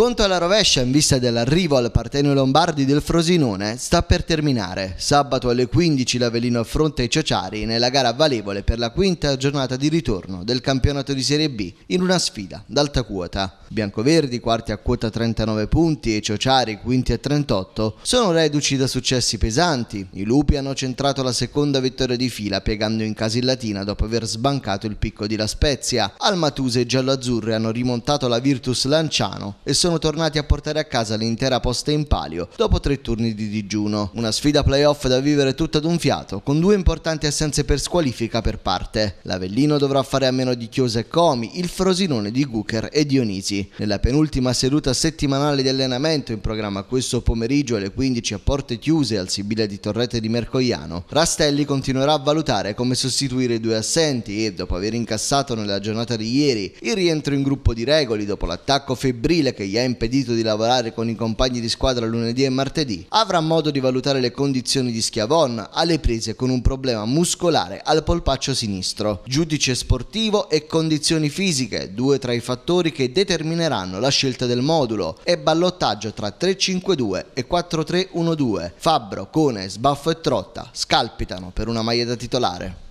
Conto alla rovescia in vista dell'arrivo al Partenio Lombardi del Frosinone sta per terminare. Sabato alle 15 l'Avellino affronta i Ciociari nella gara valevole per la quinta giornata di ritorno del campionato di Serie B in una sfida d'alta quota. Biancoverdi, quarti a quota 39 punti e Ciociari, quinti a 38, sono reduci da successi pesanti. I Lupi hanno centrato la seconda vittoria di fila piegando in casa in Latina dopo aver sbancato il picco di La Spezia. Almatuse e Gialloazzurre hanno rimontato la Virtus Lanciano e sono sono tornati a portare a casa l'intera posta in palio dopo tre turni di digiuno. Una sfida playoff da vivere tutta ad un fiato, con due importanti assenze per squalifica per parte. L'Avellino dovrà fare a meno di Chiose e Comi, il Frosinone di Guker e Dionisi. Nella penultima seduta settimanale di allenamento in programma questo pomeriggio alle 15 a porte chiuse al Sibile di Torrete di Mercogliano, Rastelli continuerà a valutare come sostituire i due assenti e, dopo aver incassato nella giornata di ieri, il rientro in gruppo di regoli dopo l'attacco febbrile che gli è impedito di lavorare con i compagni di squadra lunedì e martedì, avrà modo di valutare le condizioni di Schiavon alle prese con un problema muscolare al polpaccio sinistro. Giudice sportivo e condizioni fisiche, due tra i fattori che determineranno la scelta del modulo e ballottaggio tra 3-5-2 e 4-3-1-2. Fabbro, Cone, Sbaffo e Trotta scalpitano per una maglia da titolare.